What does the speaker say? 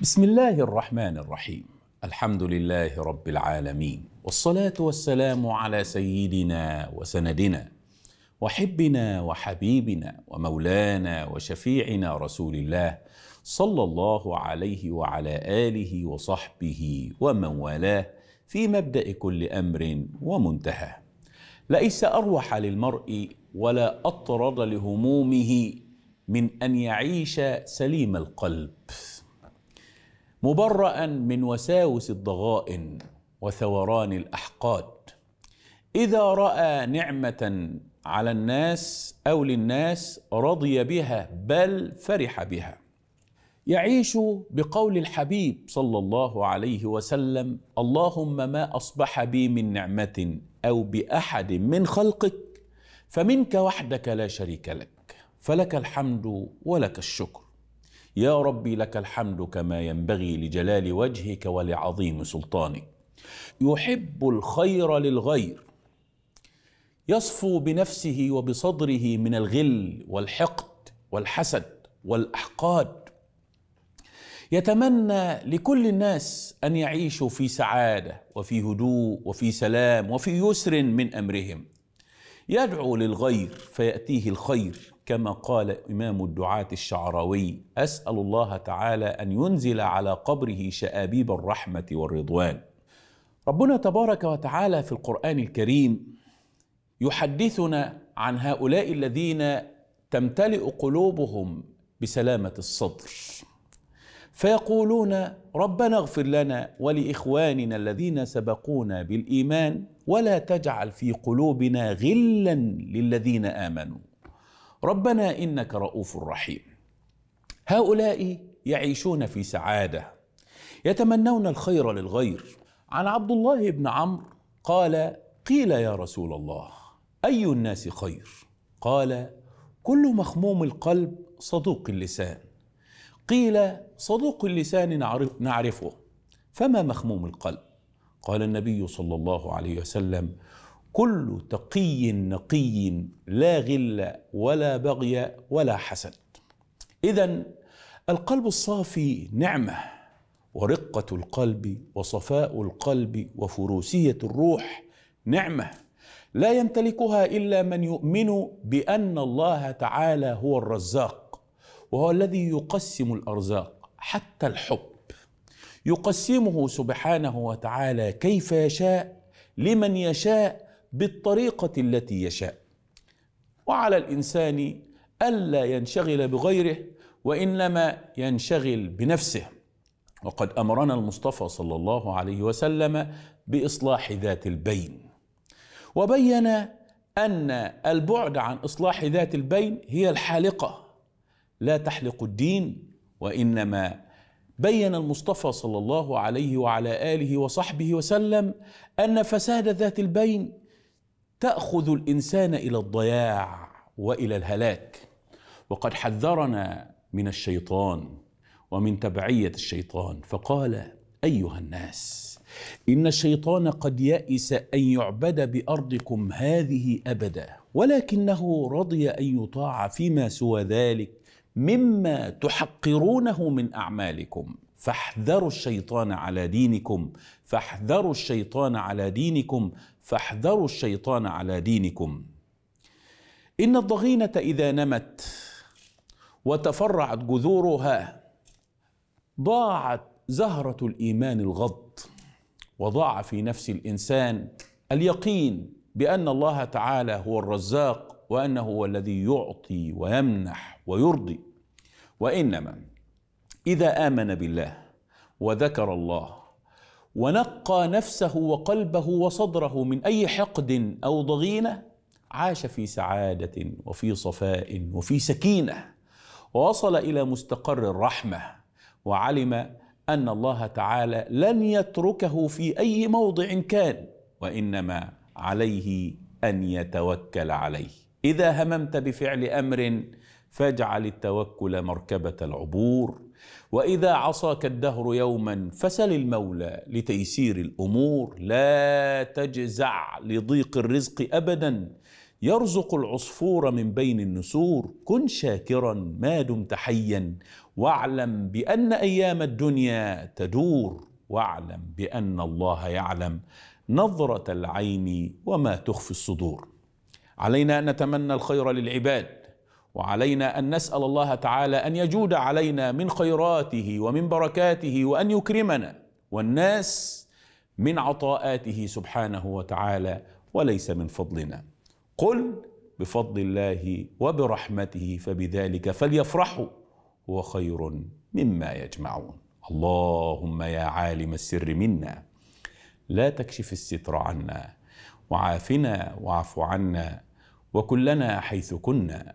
بسم الله الرحمن الرحيم الحمد لله رب العالمين والصلاه والسلام على سيدنا وسندنا وحبنا وحبيبنا ومولانا وشفيعنا رسول الله صلى الله عليه وعلى اله وصحبه ومن والاه في مبدا كل امر ومنتهى ليس اروح للمرء ولا اطرد لهمومه من ان يعيش سليم القلب مبرأ من وساوس الضغائن وثوران الأحقاد إذا رأى نعمة على الناس أو للناس رضي بها بل فرح بها يعيش بقول الحبيب صلى الله عليه وسلم اللهم ما أصبح بي من نعمة أو بأحد من خلقك فمنك وحدك لا شريك لك فلك الحمد ولك الشكر يا ربي لك الحمد كما ينبغي لجلال وجهك ولعظيم سلطانك يحب الخير للغير يصفو بنفسه وبصدره من الغل والحقد والحسد والاحقاد يتمنى لكل الناس ان يعيشوا في سعاده وفي هدوء وفي سلام وفي يسر من امرهم يدعو للغير فياتيه الخير كما قال إمام الدعاة الشعراوي أسأل الله تعالى أن ينزل على قبره شآبيب الرحمة والرضوان ربنا تبارك وتعالى في القرآن الكريم يحدثنا عن هؤلاء الذين تمتلئ قلوبهم بسلامة الصدر فيقولون ربنا اغفر لنا ولاخواننا الذين سبقونا بالايمان ولا تجعل في قلوبنا غلا للذين امنوا ربنا انك رؤوف رحيم هؤلاء يعيشون في سعاده يتمنون الخير للغير عن عبد الله بن عمرو قال قيل يا رسول الله اي الناس خير قال كل مخموم القلب صدوق اللسان قيل صدوق اللسان نعرف نعرفه فما مخموم القلب قال النبي صلى الله عليه وسلم كل تقي نقي لا غل ولا بغي ولا حسد اذا القلب الصافي نعمه ورقه القلب وصفاء القلب وفروسيه الروح نعمه لا يمتلكها الا من يؤمن بان الله تعالى هو الرزاق وهو الذي يقسم الارزاق حتى الحب يقسمه سبحانه وتعالى كيف يشاء لمن يشاء بالطريقه التي يشاء وعلى الانسان الا ينشغل بغيره وانما ينشغل بنفسه وقد امرنا المصطفى صلى الله عليه وسلم باصلاح ذات البين وبين ان البعد عن اصلاح ذات البين هي الحالقه لا تحلق الدين وانما بين المصطفى صلى الله عليه وعلى اله وصحبه وسلم ان فساد ذات البين تاخذ الانسان الى الضياع والى الهلاك وقد حذرنا من الشيطان ومن تبعيه الشيطان فقال ايها الناس ان الشيطان قد يئس ان يعبد بارضكم هذه ابدا ولكنه رضي ان يطاع فيما سوى ذلك مما تحقرونه من اعمالكم فاحذروا الشيطان على دينكم فاحذروا الشيطان على دينكم فاحذروا الشيطان على دينكم ان الضغينه اذا نمت وتفرعت جذورها ضاعت زهره الايمان الغض وضاع في نفس الانسان اليقين بان الله تعالى هو الرزاق وانه هو الذي يعطي ويمنح ويرضي وانما اذا امن بالله وذكر الله ونقى نفسه وقلبه وصدره من اي حقد او ضغينه عاش في سعاده وفي صفاء وفي سكينه ووصل الى مستقر الرحمه وعلم ان الله تعالى لن يتركه في اي موضع كان وانما عليه ان يتوكل عليه اذا هممت بفعل امر فاجعل التوكل مركبة العبور وإذا عصاك الدهر يوما فسل المولى لتيسير الأمور لا تجزع لضيق الرزق أبدا يرزق العصفور من بين النسور كن شاكرا ما دمت حيا واعلم بأن أيام الدنيا تدور واعلم بأن الله يعلم نظرة العين وما تخفي الصدور علينا أن نتمنى الخير للعباد وعلينا ان نسال الله تعالى ان يجود علينا من خيراته ومن بركاته وان يكرمنا والناس من عطاءاته سبحانه وتعالى وليس من فضلنا قل بفضل الله وبرحمته فبذلك فليفرحوا هو خير مما يجمعون اللهم يا عالم السر منا لا تكشف الستر عنا وعافنا واعف عنا وكلنا حيث كنا